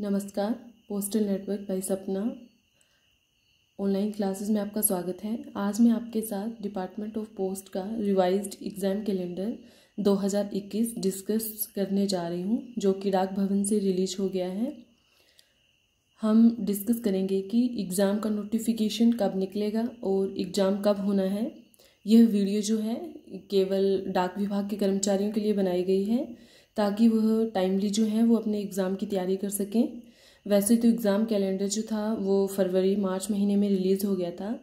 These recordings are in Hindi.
नमस्कार postal network by Sapna online classes में आपका स्वागत है आज मैं आपके साथ डिपार्टमेंट ऑफ पोस्ट का रिवाइज्ड एग्ज़ाम कैलेंडर 2021 डिस्कस करने जा रही हूँ जो कि डाक भवन से रिलीज हो गया है हम डिस्कस करेंगे कि एग्ज़ाम का नोटिफिकेशन कब निकलेगा और एग्ज़ाम कब होना है यह वीडियो जो है केवल डाक विभाग के कर्मचारियों के लिए बनाई गई है ताकि वह टाइमली जो है वो अपने एग्ज़ाम की तैयारी कर सकें वैसे तो एग्ज़ाम कैलेंडर जो था वो फरवरी मार्च महीने में रिलीज़ हो गया था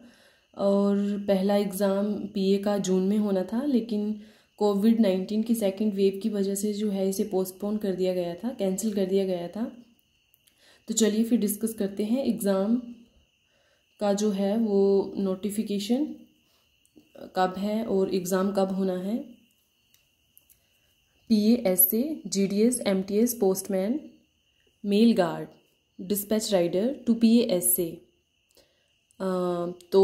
और पहला एग्ज़ाम पीए का जून में होना था लेकिन कोविड नाइन्टीन की सेकेंड वेव की वजह से जो है इसे पोस्टपोन कर दिया गया था कैंसिल कर दिया गया था तो चलिए फिर डिस्कस करते हैं एग्ज़ाम का जो है वो नोटिफिकेशन कब है और एग्ज़ाम कब होना है P S G D S M T S postman mail guard dispatch rider to P S A तो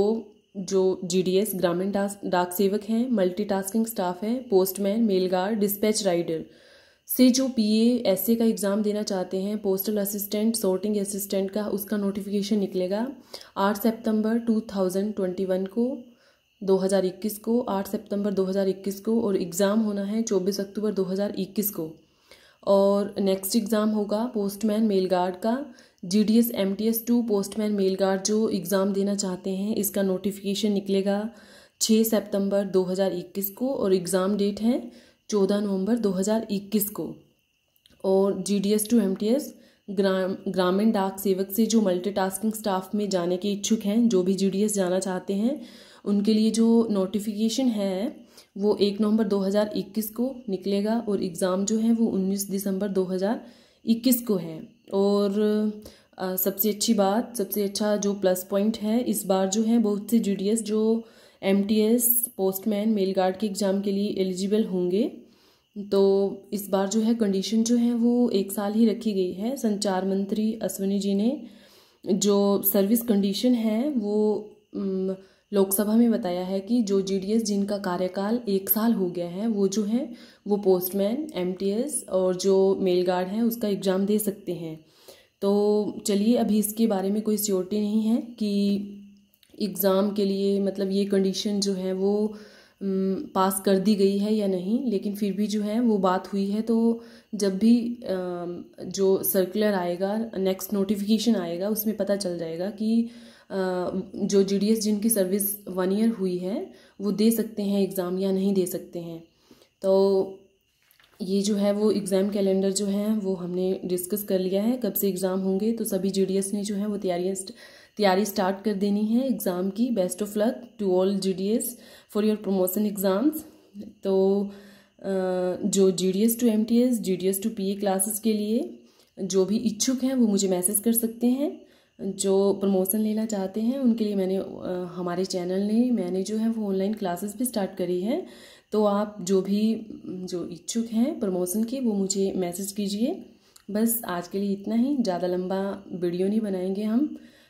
जो जी डी एस ग्रामीण डाक सेवक हैं मल्टी टास्किंग स्टाफ हैं postman mail guard dispatch rider से जो पी ए एस ए का एग्ज़ाम देना चाहते हैं पोस्टल असिस्टेंट सॉर्टिंग असिस्टेंट का उसका नोटिफिकेशन निकलेगा आठ सितंबर वन को 2021 को 8 सितंबर 2021 को और एग्ज़ाम होना है 24 अक्टूबर 2021 को और नेक्स्ट एग्ज़ाम होगा पोस्टमैन मेल गार्ड का G D S M T S to postman mail guard जो एग्ज़ाम देना चाहते हैं इसका नोटिफिकेशन निकलेगा छः सितंबर 2021 को और एग्ज़ाम डेट है चौदह नवंबर 2021 को और G D S to M T S ग्राम ग्रामीण डाक सेवक से जो मल्टीटास्किंग स्टाफ में जाने के इच्छुक हैं जो भी जी जाना चाहते हैं उनके लिए जो नोटिफिकेशन है वो एक नवंबर 2021 को निकलेगा और एग्ज़ाम जो है वो 19 दिसंबर 2021 को है और आ, सबसे अच्छी बात सबसे अच्छा जो प्लस पॉइंट है इस बार जो है बहुत से जी जो एम पोस्टमैन मेल गार्ड के एग्ज़ाम के लिए एलिजिबल होंगे तो इस बार जो है कंडीशन जो है वो एक साल ही रखी गई है संचार मंत्री अश्विनी जी ने जो सर्विस कंडीशन है वो लोकसभा में बताया है कि जो जीडीएस जिनका कार्यकाल एक साल हो गया है वो जो है वो पोस्टमैन एमटीएस और जो मेल गार्ड है उसका एग्ज़ाम दे सकते हैं तो चलिए अभी इसके बारे में कोई श्योरिटी नहीं है कि एग्ज़ाम के लिए मतलब ये कंडीशन जो है वो पास कर दी गई है या नहीं लेकिन फिर भी जो है वो बात हुई है तो जब भी जो सर्कुलर आएगा नेक्स्ट नोटिफिकेशन आएगा उसमें पता चल जाएगा कि जो जी डी एस जिनकी सर्विस वन ईयर हुई है वो दे सकते हैं एग्ज़ाम या नहीं दे सकते हैं तो ये जो है वो एग्ज़ाम कैलेंडर जो है वो हमने डिस्कस कर लिया है कब से एग्ज़ाम होंगे तो सभी जी डी एस ने जो है वो तैयारियाँ तैयारी स्टार्ट कर देनी है एग्ज़ाम की best of luck to all G D S for your promotion exams तो जो G D S to M T S G D S to P A classes के लिए जो भी इच्छुक हैं वो मुझे मैसेज कर सकते हैं जो प्रमोशन लेना चाहते हैं उनके लिए मैंने हमारे चैनल ने मैंने जो है वो ऑनलाइन क्लासेस भी स्टार्ट करी है तो आप जो भी जो इच्छुक हैं प्रमोशन के वो मुझे मैसेज कीजिए बस आज के लिए इतना ही ज़्यादा लंबा वीडियो नहीं बनाएंगे हम